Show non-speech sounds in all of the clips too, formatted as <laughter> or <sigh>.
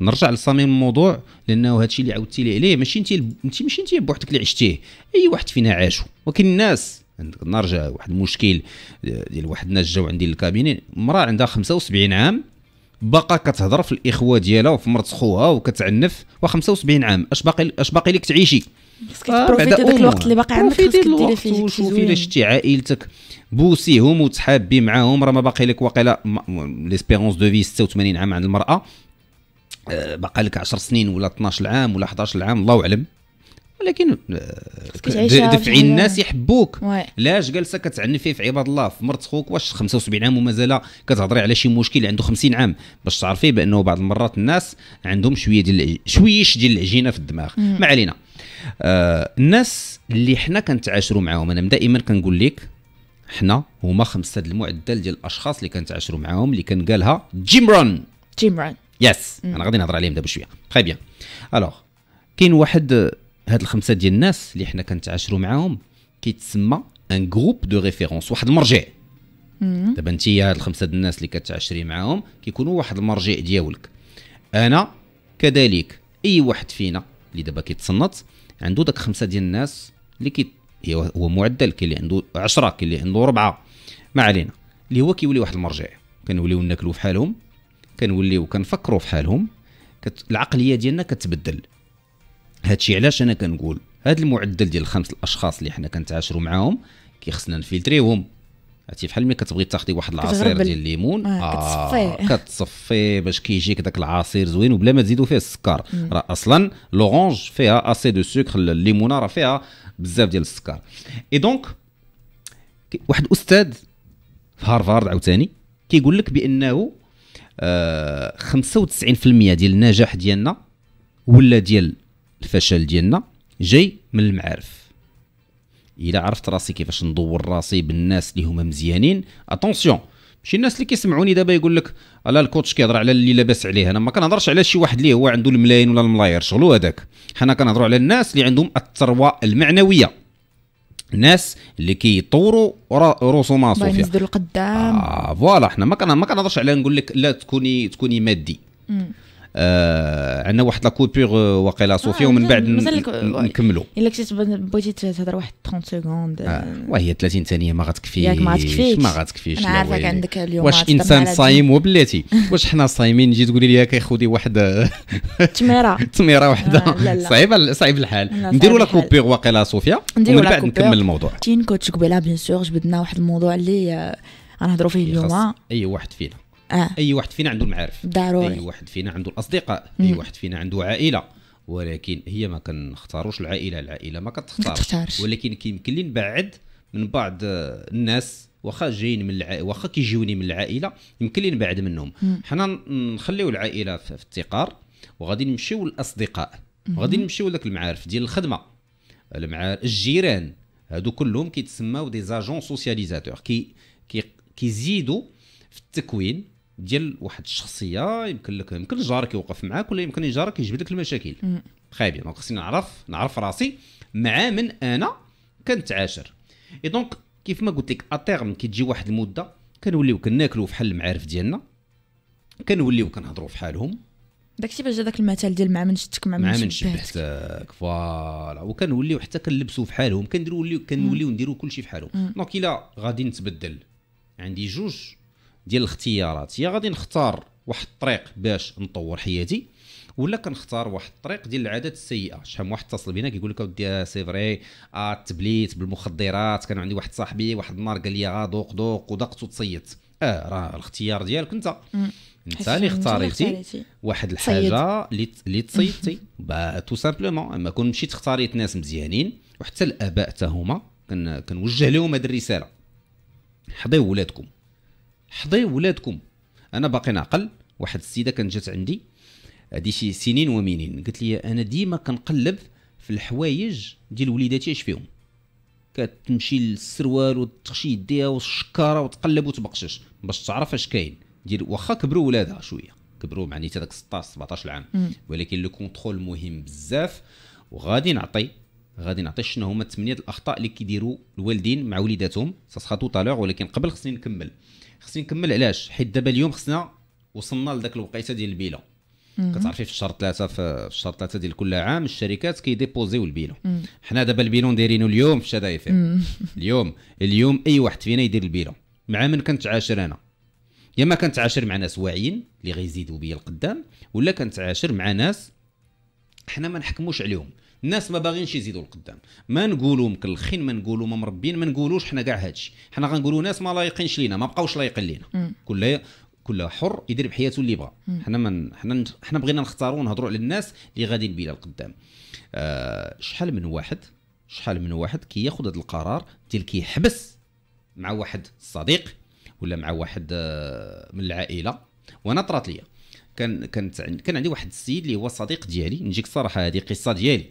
نرجع لصميم الموضوع لانه هادشي اللي عودتي لي عليه ماشي انت انت ماشي انت بوحدك اللي عشتيه اي واحد فينا عاشو ولكن الناس نرجع واحد المشكل آه، ديال واحد الناس جاو عندي للكابيني مراه عندها 75 عام باقا كتهضر في الاخوه ديالها وفي مرت خوها وكتعنف و 75 عام اش باقي اش باقي لك تعيشي بعد داك الوقت اللي باقي عندك خاصك ديري فيه وشوفي الا شتي عائلتك بوسيهم وتحابي معاهم راه ما باقي لك واقيلا ليسبيرونس دو في 86 عام عند المراه آه، بقى لك 10 سنين ولا 12 عام ولا 11 عام الله اعلم ولكن آه، دفعي يعني. الناس يحبوك لاش جالسه كتعني فيه في عباد الله في مرت خوك واش 75 عام ومازال كتهضري على شي مشكل عنده 50 عام باش تعرفي بانه بعض المرات الناس عندهم شويه ديال شويش ديال العجينه في الدماغ ما علينا آه الناس اللي حنا كنتعاشروا معاهم انا دائما كنقول لك حنا هما خمسه المعدل ديال الاشخاص اللي كنتعاشروا معاهم اللي كان قالها جيم رون جيم رون يس انا غادي نهضر عليهم دابا شويه تري بيان الوغ كاين واحد هاد الخمسه ديال الناس اللي حنا كنتعاشروا معاهم كيتسمى ان جروب دو ريفيرونس واحد المرجع دابا انت هاد الخمسه ديال الناس اللي كتعاشري معاهم كيكونوا واحد المرجع ديالك انا كذلك اي واحد فينا اللي دابا كيتصنت عنده داك خمسه ديال الناس اللي كي هو معدل كاين اللي عنده 10 كاين اللي عنده ربعه ما علينا اللي هو كيولي واحد المرجع كنوليو ناكلو فحالهم كنوليو كنفكروا في حالهم كت... العقليه ديالنا كتبدل هادشي علاش انا كنقول هاد المعدل ديال خمس الاشخاص اللي حنا كنتعاشروا معاهم كيخصنا نفلتريهم عرفتي بحال ملي كتبغي تاخدي واحد العصير ديال الليمون آه, آه كتصفيه باش كيجيك داك العصير زوين وبلا ما تزيدو فيه السكر راه اصلا لورونج فيها اسي دو سكر الليمونه راه فيها بزاف ديال السكر اي دونك واحد الاستاذ في هارفارد عاوتاني كيقول لك بانه آه 95% ديال النجاح ديالنا ولا ديال الفشل ديالنا جاي من المعارف الا عرفت راسي كيفاش ندور راسي بالناس اللي هما مزيانين اتونسيون ماشي الناس اللي كيسمعوني دابا يقول لك على الكوتش كيهضر على اللي لاباس عليه انا ما كنهضرش على شي واحد اللي هو عنده الملايين ولا الملاير شغلو هذاك حنا كنهضروا على الناس اللي عندهم الثروه المعنويه الناس اللي كيطوروا رسومات صوفيا ينزلوا لقدام آه فوالا حنا ما ما كنهضرش على نقول لك لا تكوني تكوني مادي آه عندنا واحد لا كوبور آه، واقيلا آه، صوفيا ومن بعد نكملوا الا كنت بغيتي تهضر واحد 30 سكوند آه، وهي 30 ثانيه ما غتكفيش ما غتكفيش ما غتكفيش انا عارفك عندك اليوم واش انسان صايم وبلاتي <laughs> واش حنا صايمين نجي تقولي لي كيخودي واحد <laughs> تميره <laughs> تميره وحده صعيب صعيب الحال نديروا لا كوبور واقيلا صوفيا ومن بعد نكمل الموضوع تين كوتش قبيله بيان سور جبدنا واحد الموضوع اللي غنهضروا فيه اليوم اي واحد فينا آه. اي واحد فينا عنده المعارف ضروري اي واحد فينا عنده الاصدقاء مم. اي واحد فينا عنده عائله ولكن هي ما كنختاروش العائله العائله ما كتختارش ولكن كيمكن لي نبعد من بعض الناس واخا جايين من العائله واخا كيجيوني من العائله يمكن لي نبعد منهم حنا نخليو العائله في التقار وغادي نمشيو للاصدقاء وغادي نمشيو لك المعارف ديال الخدمه المعارف الجيران هادو كلهم كيتسماو دي زاجون سوسياليزاتور كي كيزيدوا في التكوين ديال واحد الشخصيه يمكن لك يمكن جارك يوقف معاك ولا يمكن جارك يجيب لك المشاكل خايبين يعني دونك خصني نعرف نعرف راسي مع من انا كنتعاشر اي دونك كيف ما قلت لك اتيرم كتجي واحد المده كنوليو كناكلو بحال المعارف ديالنا كنوليو كنهضرو فحالهم داكشي باش داك المثل ديال مع من شتك مع من شبهتك فوالا وكنوليو حتى كنلبسو فحالهم كنديرو كنوليو نديرو كلشي فحالهم دونك الا غادي نتبدل عندي جوج ديال الاختيارات يا غادي نختار واحد الطريق باش نطور حياتي ولا كنختار واحد الطريق ديال العادات السيئه شحال واحد اتصل بينا كيقول لك اودي آه، سي فري آه التبليت بالمخدرات كان عندي واحد صاحبي واحد النهار قال لي غادوق آه، دوق ودقت وتصيت اه راه الاختيار ديالك انت انت اللي اختاريتي واحد الحاجه اللي تصيدتي <laughs> تو سامبلومون اما كون مشيت اختاريت ناس مزيانين وحتى الاباء حتى هما كنوجه لهم هذه الرساله حضيو ولادكم حضي ولادكم انا باقي نعقل واحد السيده كانت جات عندي هادي شي سنين ومنين قالت لي انا ديما كنقلب في الحوايج ديال وليداتي اش فيهم كتمشي للسروال وتخشي يديها والشكاره وتقلب وتبقشش باش تعرف اش كاين ديال واخا كبروا ولادها شويه كبروا مع نيت هذاك 16 17 عام ولكن لو كونترول مهم بزاف وغادي نعطي غادي نعطي شنو هما ثمانيه الاخطاء اللي كيديروا الوالدين مع وليداتهم سا سخا تو ولكن قبل خصني نكمل خصني نكمل علاش حيت دابا اليوم خصنا وصلنا لذاك الوقيته ديال البيله كتعرفي في الشهر ثلاثه في الشهر ثلاثه ديال كل عام الشركات كيديبوزيو البيلون حنا دابا البيلون دايرينو اليوم في شدايف اليوم اليوم اي واحد فينا يدير البيلون مع من كنتعاشر انا يا ما كنتعاشر مع ناس واعيين اللي غيزيدوا بيا القدام ولا كنتعاشر مع ناس حنا ما نحكموش عليهم الناس ما باغينش يزيدوا لقدام ما نقولوا مكلخين ما نقولوا ما مربين ما نقولوش حنا كاع هادشي حنا غنقولوا ناس ما لايقينش لينا ما بقاوش لايقين لينا كل كل حر يدير بحياته اللي بغى حنا من حنا حنا بغينا نختاروا ونهضروا على الناس اللي غادي بينا لقدام أه شحال من واحد شحال من واحد كياخذ كي هذا القرار ديال كيحبس مع واحد الصديق ولا مع واحد آه، من العائله وانا طرات ليا كان كانت كان عندي واحد السيد اللي هو صديق ديالي نجيك الصراحه هذه قصه ديالي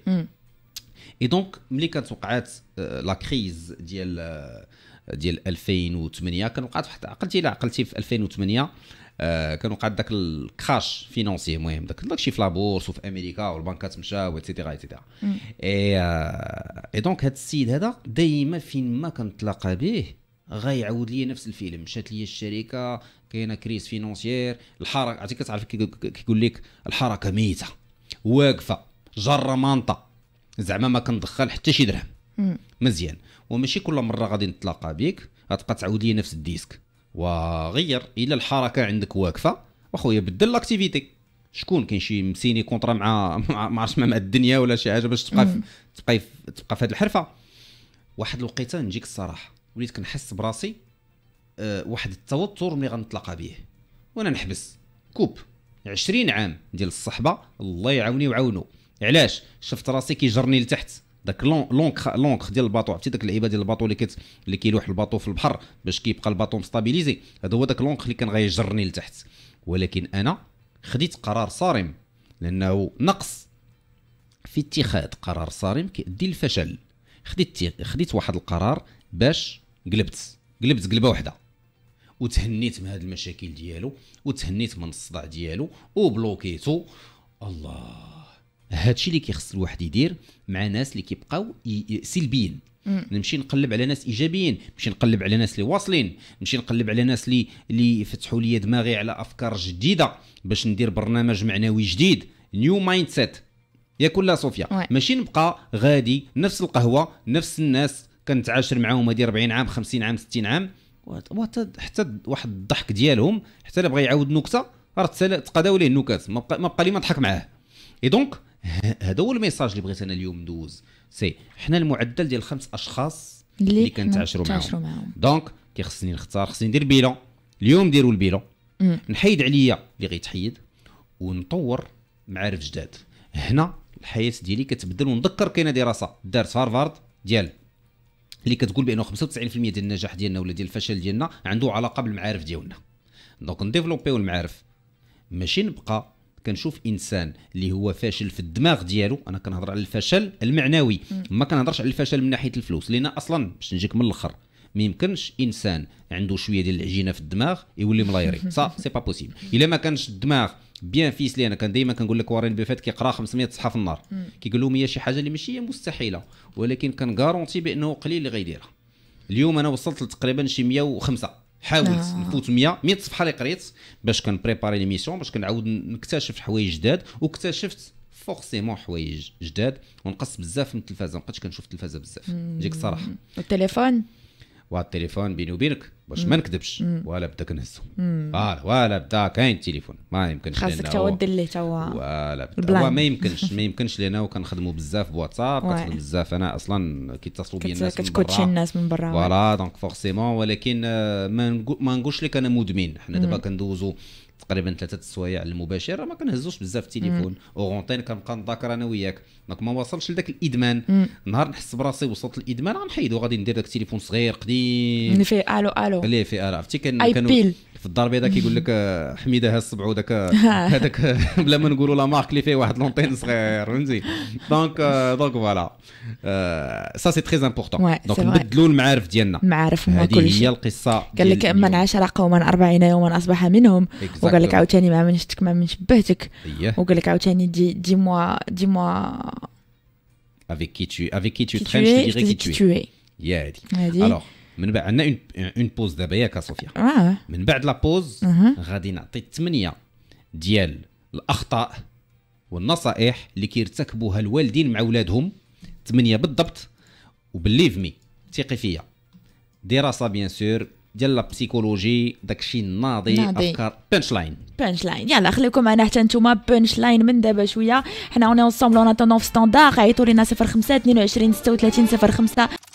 اي دونك ملي كانت وقعات لا آه، كريز ديال آه، ديال 2008 كان وقعت واحد عقلتي لا عقلتي في 2008 آه كان وقع داك الكراش فينونسي المهم داك داكشي في لابورس وفي امريكا والبنكات مشاو اتسيتيرا اتسيتيرا اي اي دونك هذا السيد هذا دائما فين ما كنتلاقى به غيعاود لي نفس الفيلم مشات لي الشركه كاينه كريس فينونسيير الحركه عرفتي كتعرف كيقول لك الحركه ميته واقفه جره مانطه زعما ما كندخل حتى شي درهم مزيان وماشي كل مره غادي نتلاقى بك غتبقى تعاود لي نفس الديسك وغير الا الحركه عندك واقفه واخويا بدل لاكتيفيتي شكون كاين شي مسيني كونطرا مع ما عرفتش مع, مع الدنيا ولا شي حاجه باش تبقى في... تبقى في... تبقى في هذه الحرفه واحد الوقيته نجيك الصراحه وليت كنحس براسي أه واحد التوتر ملي غنتلاقى به وانا نحبس كوب 20 عام ديال الصحبه الله يعاوني وعاونو علاش شفت راسي كيجرني لتحت داك لونك لونك ديال الباطو عرفتي داك اللعيبه ديال الباطو اللي كت اللي كيلوح الباطو في البحر باش كيبقى الباطو مستابيليزي هذا هو داك لونك اللي كان غيجرني لتحت ولكن انا خديت قرار صارم لانه نقص في اتخاذ قرار صارم كيؤدي للفشل خديت خديت واحد القرار باش قلبت قلبت قلبه وحده وتهنيت من هاد المشاكل ديالو وتهنيت من الصداع ديالو وبلوكيتو الله هادشي اللي كيخص الواحد يدير مع ناس اللي كيبقاو سلبيين نمشي نقلب على ناس ايجابيين نمشي نقلب على ناس اللي واصلين نمشي نقلب على ناس اللي اللي فتحوا لي دماغي على افكار جديده باش ندير برنامج معنوي جديد نيو مايند سيت يا كلا صوفيا ماشي نبقى غادي نفس القهوه نفس الناس كنتعاشر معاهم هذه 40 عام 50 عام 60 عام حتى واحد الضحك ديالهم حتى الا بغى يعاود نكته راه تقاداو ليه النكات ما بقى ما بقى لي ما نضحك معاه اي دونك <laughs> هذا هو الميساج اللي بغيت انا اليوم ندوز سي حنا المعدل ديال خمس اشخاص اللي, اللي كنتعاشروا معاهم. معاهم دونك كيخصني نختار خصني ندير بيلون اليوم ديروا البيلون نحيد عليا اللي غيتحيد ونطور معارف جداد هنا الحياه ديالي كتبدل ونذكر كاينه دراسه دارت هارفارد ديال اللي كتقول بانه 95% ديال النجاح ديالنا ولا ديال الفشل ديالنا عنده علاقه بالمعارف ديالنا دونك نديفلوبيو المعارف ماشي نبقى كنشوف انسان اللي هو فاشل في الدماغ ديالو انا كنهضر على الفشل المعنوي ما كنهضرش على الفشل من ناحيه الفلوس لان اصلا باش نجيك من الاخر ما يمكنش انسان عنده شويه ديال العجينه في الدماغ يولي ملايري سا سي با بوسيبل الا ما كانش الدماغ بيان لي انا كان دائما كنقول لك وارين بيفات كيقرا 500 صفحه في النهار كيقول لهم هي شي حاجه اللي ماشي هي مستحيله ولكن غارونتي بانه قليل اللي غيديرها اليوم انا وصلت لتقريبا شي 105 حاولت آه. نفوت 100 100 صفحه اللي قريت باش كنبريباري ليميسيون باش كنعاود نكتشف حوايج جداد واكتشفت فورسيمون حوايج جداد ونقص بزاف من التلفازه ما بقيتش كنشوف التلفازه بزاف نجيك الصراحه والتليفون وعلى التليفون بيني وبينك باش ما نكذبش ولا بدك نهزهم فوالا ولا بدا كاين تليفون ما يمكنش لنا خاصك توا دلي توا ولا هو ما يمكنش ما يمكنش لنا وكنخدموا بزاف بواتساب <laughs> كنخدم بزاف انا اصلا كيتصلوا بيا الناس كتكوتشي الناس من برا فوالا دونك فورسيمون ولكن آه، ما نقولش لك انا مدمن حنا دابا كندوزو تقريبا ثلاثه السوايع المباشره ما كنهزوش بزاف التليفون اوغونتين كنبقى نذاكر انا وياك دونك ما وصلش لذاك الادمان نهار نحس براسي وصلت الادمان غنحيدو غادي ندير داك التليفون صغير قديم اللي فيه الو الو اللي فيه الو عرفتي كان كانوا الدار البيضاء كيقول لك آه، حميده ها السبعو داك هذاك آه، <laughs> <laughs> آه، بلا ما نقولوا لا مارك اللي فيه واحد لونطين صغير فهمتي دونك دونك فوالا سا سي تري امبورطون دونك نبدلوا المعارف ديالنا المعارف هما كل هي القصه قال لك من عشرة قوما أربعين يوما أصبح منهم وقال لك عاوتاني مع من شتك مع من شبهتك إيه. وقال لك عاوتاني دي دي موا دي موا افيك كي تو افيك كي تو traînes je te dirai qui tu es. Yeah. من بعد عندنا اون بوز دابا ياك صوفيا آه. آه. من بعد لا بوز غادي نعطي الثمانيه ديال الاخطاء والنصائح اللي كيرتكبوها الوالدين مع ولادهم ثمانيه بالضبط وبليف مي ثقي فيا دراسه بيان سور ديال لا بسيكولوجي داكشي الناضي ناضي. افكار بانش لاين بانش لاين يلا خليكم انا حتى نتوما بانش لاين من دابا شويه حنا اون اونسومبل اون اتوندون في ستاندار عيطوا لنا 05 22 36 05